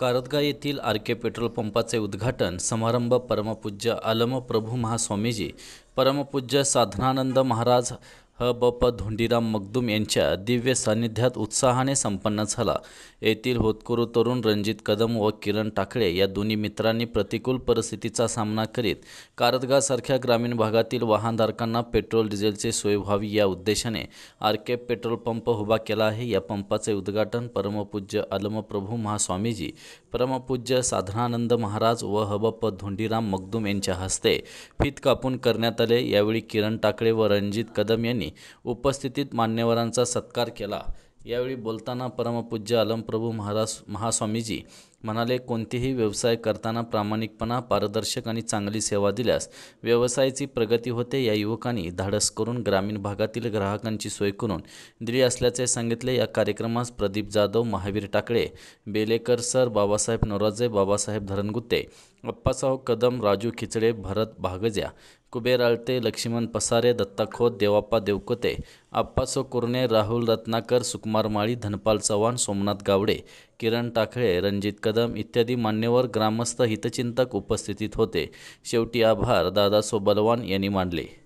कारदगा येथील आर के पेट्रोल पंपाचे उद्घाटन समारंभ परमपूज्य आलम प्रभू महास्वामीजी परमपूज्य साधनानंद महाराज ह ब प धोंडीराम मगदूम यांच्या दिव्य सान्निध्यात उत्साहाने संपन्न झाला येथील होतकरू तरुण रणजित कदम व किरण टाकळे या दोन्ही मित्रांनी प्रतिकूल परिस्थितीचा सामना करीत कारदगासारख्या ग्रामीण भागातील वाहनधारकांना पेट्रोल डिझेलचे सोय व्हावी या उद्देशाने आर के पेट्रोल पंप उभा केला आहे या पंपाचे उद्घाटन परमपूज्य अलमप्रभू महास्वामीजी परमपूज्य साधनानंद महाराज व प धोंडीराम मगदूम यांच्या हस्ते फित कापून करण्यात आले यावेळी किरण टाकळे व रणजित कदम यांनी यांनी उपस्थितीत मान्यवरांचा सत्कार केला यावेळी बोलताना परमपूज्य अलमप्रभू महाराज महास्वामीजी म्हणाले कोणतेही व्यवसाय करताना प्रामाणिकपणा पारदर्शक आणि चांगली सेवा दिल्यास व्यवसायाची प्रगती होते या युवकांनी धाडस करून ग्रामीण भागातील ग्राहकांची सोय करून दिली असल्याचे सांगितले या कार्यक्रमास प्रदीप जाधव महावीर टाकळे बेलेकर सर बाबासाहेब नवराजे बाबासाहेब धरणगुत्ते अप्पासाहो कदम राजू खिचडे भरत भागज्या कुबेर आळते लक्ष्मण पसारे दत्ता खोत देवाप्पा देवकोते आप्पासो कुरणे राहुल रत्नाकर सुकुमार माळी धनपाल चव्हाण सोमनाथ गावडे किरण टाकळे रणजित कदम इत्यादी मान्यवर ग्रामस्थ हितचिंतक उपस्थितीत होते शेवटी आभार दादा सोबलवान यांनी मानले।